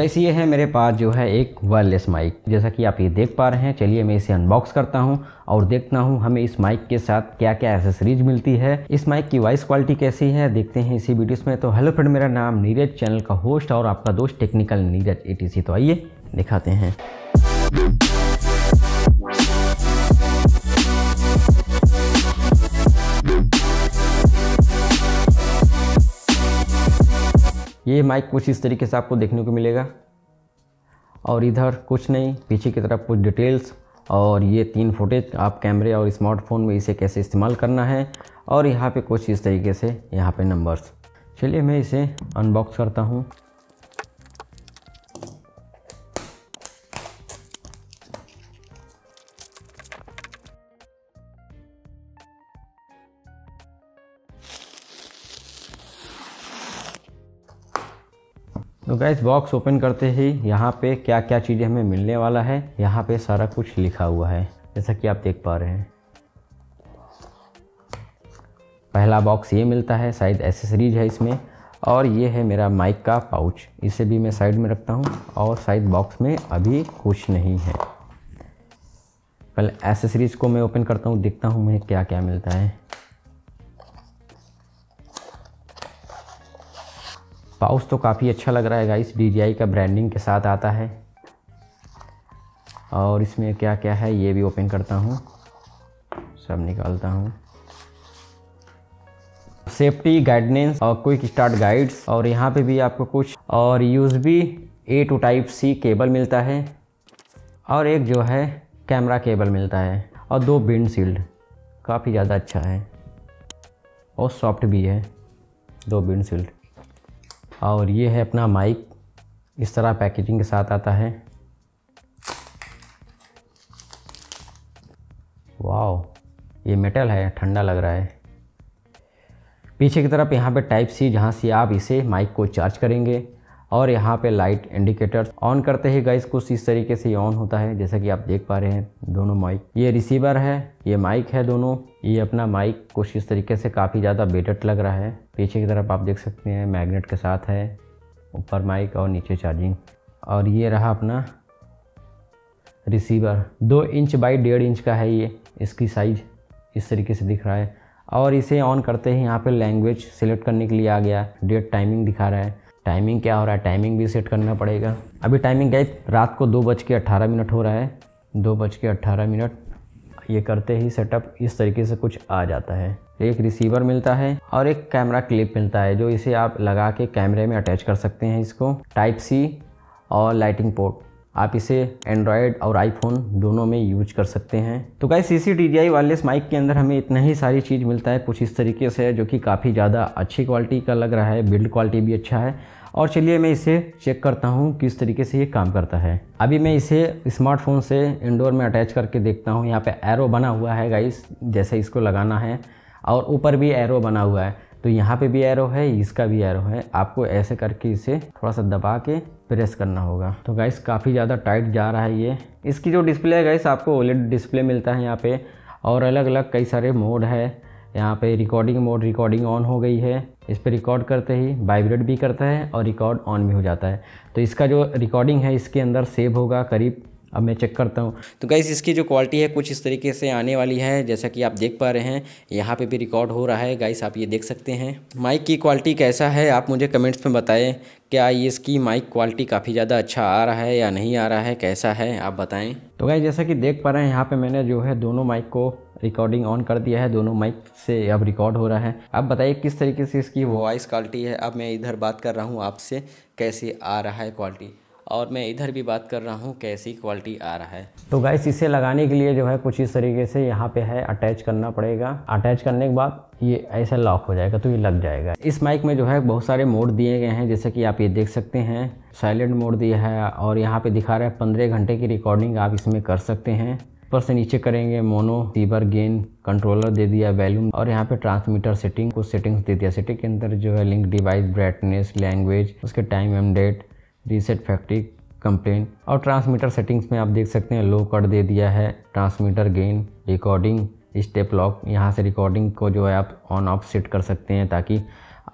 gas ये है मेरे पास जो है एक वायरलेस माइक जैसा कि आप ये देख पा रहे हैं चलिए मैं इसे अनबॉक्स करता हूँ और देखता हूँ हमें इस माइक के साथ क्या क्या एसेसरीज मिलती है इस माइक की वॉइस क्वालिटी कैसी है देखते हैं इसी वीडियोस में तो हेलो फ्रेंड मेरा नाम नीरज चैनल का होस्ट और आपका दोस्त टेक्निकल नीरज ए तो आइए दिखाते हैं ये माइक कुछ इस तरीके से आपको देखने को मिलेगा और इधर कुछ नहीं पीछे की तरफ कुछ डिटेल्स और ये तीन फुटेज आप कैमरे और स्मार्टफोन में इसे कैसे इस्तेमाल करना है और यहाँ पे कुछ इस तरीके से यहाँ पे नंबर्स चलिए मैं इसे अनबॉक्स करता हूँ तो गैस बॉक्स ओपन करते ही यहाँ पे क्या क्या चीज़ें हमें मिलने वाला है यहाँ पे सारा कुछ लिखा हुआ है जैसा कि आप देख पा रहे हैं पहला बॉक्स ये मिलता है शायद एसेसरीज है इसमें और ये है मेरा माइक का पाउच इसे भी मैं साइड में रखता हूँ और साइड बॉक्स में अभी कुछ नहीं है पहले एसेसरीज़ को मैं ओपन करता हूँ देखता हूँ मुझे क्या क्या मिलता है पाउस तो काफ़ी अच्छा लग रहा है गाइस डी का ब्रांडिंग के साथ आता है और इसमें क्या क्या है ये भी ओपन करता हूँ सब निकालता हूँ सेफ्टी गाइडनेंस और क्विक स्टार्ट गाइड्स और यहाँ पे भी आपको कुछ और यूज भी A to type C cable मिलता है और एक जो है कैमरा केबल मिलता है और दो विंड सील्ड काफ़ी ज़्यादा अच्छा है और सॉफ्ट भी है दो विंड सील्ड और ये है अपना माइक इस तरह पैकेजिंग के साथ आता है वाह ये मेटल है ठंडा लग रहा है पीछे की तरफ यहाँ पे टाइप सी जहाँ से आप इसे माइक को चार्ज करेंगे और यहाँ पे लाइट इंडिकेटर्स ऑन करते ही गाइस कुछ इस तरीके से ऑन होता है जैसा कि आप देख पा रहे हैं दोनों माइक ये रिसीवर है ये माइक है दोनों ये अपना माइक कुछ इस तरीके से काफ़ी ज़्यादा बेटर लग रहा है पीछे की तरफ आप देख सकते हैं मैगनेट के साथ है ऊपर माइक और नीचे चार्जिंग और ये रहा अपना रिसीवर दो इंच बाई डेढ़ इंच का है ये इसकी साइज इस तरीके से दिख रहा है और इसे ऑन करते ही यहाँ पे लैंग्वेज सिलेक्ट करने के लिए आ गया डेट टाइमिंग दिखा रहा है टाइमिंग क्या हो रहा है टाइमिंग भी सेट करना पड़ेगा अभी टाइमिंग गई रात को दो बज के अट्ठारह मिनट हो रहा है दो बज के अट्ठारह मिनट ये करते ही सेटअप इस तरीके से कुछ आ जाता है एक रिसीवर मिलता है और एक कैमरा क्लिप मिलता है जो इसे आप लगा के कैमरे में अटैच कर सकते हैं इसको टाइप सी और लाइटिंग पोर्ट आप इसे एंड्रॉयड और आईफोन दोनों में यूज कर सकते हैं तो गाय C C D G I wireless mic के अंदर हमें इतना ही सारी चीज़ मिलता है कुछ इस तरीके से है जो कि काफ़ी ज़्यादा अच्छी क्वालिटी का लग रहा है बिल्ड क्वालिटी भी अच्छा है और चलिए मैं इसे चेक करता हूँ किस तरीके से ये काम करता है अभी मैं इसे स्मार्टफोन से इंडोर में अटैच करके देखता हूँ यहाँ पर एरो बना हुआ है गाइस जैसे इसको लगाना है और ऊपर भी एरो बना हुआ है तो यहाँ पे भी एरो है इसका भी एरो है आपको ऐसे करके इसे थोड़ा सा दबा के प्रेस करना होगा तो गाइस काफ़ी ज़्यादा टाइट जा रहा है ये इसकी जो डिस्प्ले है गाइस आपको ओलेट डिस्प्ले मिलता है यहाँ पे और अलग अलग कई सारे मोड है यहाँ पे रिकॉर्डिंग मोड रिकॉर्डिंग ऑन हो गई है इस पर रिकॉर्ड करते ही वाइब्रेट भी करता है और रिकॉर्ड ऑन भी हो जाता है तो इसका जो रिकॉर्डिंग है इसके अंदर सेव होगा करीब अब मैं चेक करता हूँ तो गैस इसकी जो क्वालिटी है कुछ इस तरीके से आने वाली है जैसा कि आप देख पा रहे हैं यहाँ पे भी रिकॉर्ड हो रहा है गैस आप ये देख सकते हैं माइक की क्वालिटी कैसा है आप मुझे कमेंट्स में बताएं क्या ये इसकी माइक क्वालिटी काफ़ी ज़्यादा अच्छा आ रहा है या नहीं आ रहा है कैसा है आप बताएँ तो गैस जैसा कि देख पा रहे हैं यहाँ पर मैंने जो है दोनों माइक को रिकॉर्डिंग ऑन कर दिया है दोनों माइक से अब रिकॉर्ड हो रहा है आप बताइए किस तरीके से इसकी वॉइस क्वालिटी है अब मैं इधर बात कर रहा हूँ आपसे कैसे आ रहा है क्वालिटी और मैं इधर भी बात कर रहा हूँ कैसी क्वालिटी आ रहा है तो गाइस इसे लगाने के लिए जो है कुछ इस तरीके से यहाँ पे है अटैच करना पड़ेगा अटैच करने के बाद ये ऐसा लॉक हो जाएगा तो ये लग जाएगा इस माइक में जो है बहुत सारे मोड दिए गए हैं जैसे कि आप ये देख सकते हैं साइलेंट मोड दिया है और यहाँ पे दिखा रहा है पंद्रह घंटे की रिकॉर्डिंग आप इसमें कर सकते हैं ऊपर से नीचे करेंगे मोनो सीबर गेन कंट्रोलर दे दिया वैल्यूम और यहाँ पे ट्रांसमीटर सेटिंग कुछ सेटिंग्स दे दिया सेटिंग के अंदर जो है लिंक डिवाइस ब्राइटनेस लैंग्वेज उसके time and date reset factory complain और ट्रांसमीटर सेटिंग्स में आप देख सकते हैं लो कर दे दिया है transmitter gain recording step lock यहाँ से रिकॉर्डिंग को जो है आप ऑन ऑफ सेट कर सकते हैं ताकि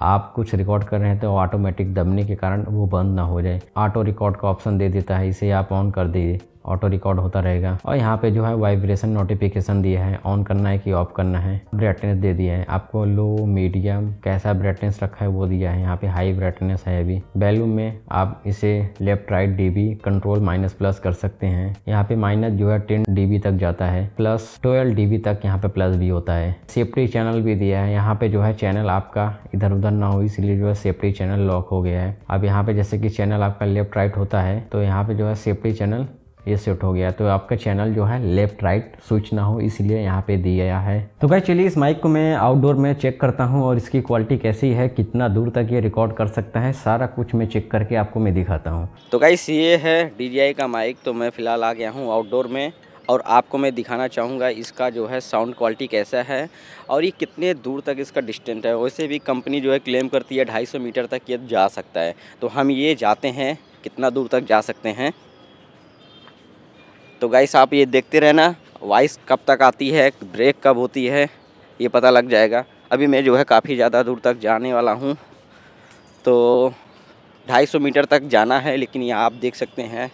आप कुछ रिकॉर्ड कर रहे हैं तो ऑटोमेटिक दबने के कारण वो बंद ना हो जाए ऑटो रिकॉर्ड का ऑप्शन दे देता है इसे आप ऑन कर दीजिए ऑटो रिकॉर्ड होता रहेगा और यहाँ पे जो है वाइब्रेशन नोटिफिकेशन दिया है ऑन करना है कि ऑफ करना है ब्राइटनेस दे दिया है आपको लो मीडियम कैसा ब्राइटनेस रखा है वो दिया है यहाँ पे हाई ब्राइटनेस है अभी वैल्यूम में आप इसे left right dB control minus plus कर सकते हैं यहाँ पे माइनस जो है टेन डीबी तक जाता है प्लस ट्वेल्व डीबी तक यहाँ पे प्लस भी होता है सेफ्टी चैनल भी दिया है यहाँ पे जो है चैनल आपका इधर उधर ना हो इसलिए जो है सेफ्टी चैनल लॉक हो गया है अब यहाँ पे जैसे कि चैनल आपका लेफ्ट राइट होता है तो यहाँ पे जो है सेफ्टी चैनल ये सेट हो गया तो आपका चैनल जो है लेफ़्ट राइट स्विच ना हो इसलिए यहाँ पे दिया है तो भाई चलिए इस माइक को मैं आउटडोर में चेक करता हूँ और इसकी क्वालिटी कैसी है कितना दूर तक ये रिकॉर्ड कर सकता है सारा कुछ मैं चेक करके आपको मैं दिखाता हूँ तो गाइस ये है डी का माइक तो मैं फ़िलहाल आ गया हूँ आउटडोर में और आपको मैं दिखाना चाहूँगा इसका जो है साउंड क्वालिटी कैसा है और ये कितने दूर तक इसका डिस्टेंस है वैसे भी कंपनी जो है क्लेम करती है 250 मीटर तक ये जा सकता है तो हम ये जाते हैं कितना दूर तक जा सकते हैं तो गाइस आप ये देखते रहना वॉइस कब तक आती है ब्रेक कब होती है ये पता लग जाएगा अभी मैं जो है काफ़ी ज़्यादा दूर तक जाने वाला हूँ तो 250 मीटर तक जाना है लेकिन ये आप देख सकते हैं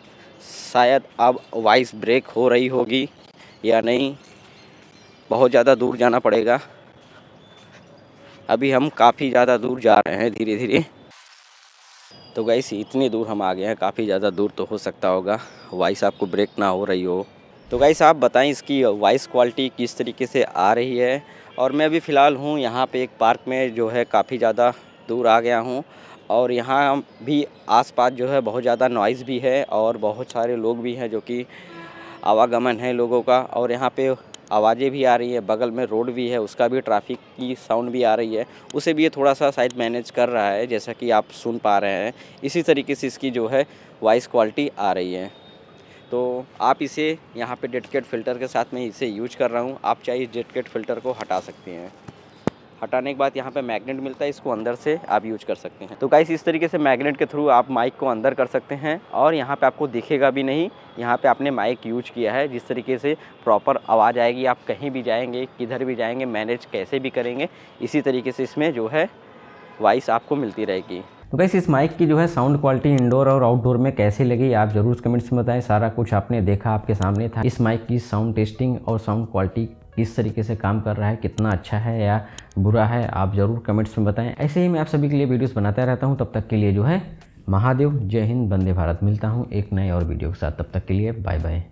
शायद अब वॉइस ब्रेक हो रही होगी या नहीं बहुत ज़्यादा दूर जाना पड़ेगा अभी हम काफ़ी ज़्यादा दूर जा रहे हैं धीरे धीरे तो गाइस इतनी दूर हम आ गए हैं काफ़ी ज़्यादा दूर तो हो सकता होगा वॉइस आपको ब्रेक ना हो रही हो तो गाइस आप बताएं इसकी वॉइस क्वालिटी किस तरीके से आ रही है और मैं अभी फ़िलहाल हूँ यहाँ पे एक पार्क में जो है काफ़ी ज़्यादा दूर आ गया हूँ और यहाँ भी आसपास जो है बहुत ज़्यादा नॉइज़ भी है और बहुत सारे लोग भी हैं जो कि आवागमन है लोगों का और यहाँ पर आवाज़ें भी आ रही है बगल में रोड भी है उसका भी ट्रैफिक की साउंड भी आ रही है उसे भी ये थोड़ा सा शायद मैनेज कर रहा है जैसा कि आप सुन पा रहे हैं इसी तरीके से इसकी जो है वॉइस क्वालिटी आ रही है तो आप इसे यहाँ पे डेडिकेट फ़िल्टर के साथ मैं इसे यूज कर रहा हूँ आप चाहे इस डेडिकेट फ़िल्टर को हटा सकते हैं हटाने के बाद यहाँ पे मैग्नेट मिलता है इसको अंदर से आप यूज कर सकते हैं तो गाइस इस तरीके से मैग्नेट के थ्रू आप माइक को अंदर कर सकते हैं और यहाँ पे आपको दिखेगा भी नहीं यहाँ पे आपने माइक यूज किया है जिस तरीके से प्रॉपर आवाज़ आएगी आप कहीं भी जाएंगे किधर भी जाएंगे मैनेज कैसे भी करेंगे इसी तरीके से इसमें जो है वॉइस आपको मिलती रहेगी तो गैस इस माइक की जो है साउंड क्वालिटी इंडोर और आउटडोर में कैसी लगी आप जरूर कमेंट्स में बताएं सारा कुछ आपने देखा आपके सामने था इस माइक की साउंड टेस्टिंग और साउंड क्वालिटी किस तरीके से काम कर रहा है कितना अच्छा है या बुरा है आप ज़रूर कमेंट्स में बताएं ऐसे ही मैं आप सभी के लिए वीडियोस बनाता रहता हूँ तब तक के लिए जो है महादेव जय हिंद वंदे भारत मिलता हूँ एक नए और वीडियो के साथ तब तक के लिए बाय बाय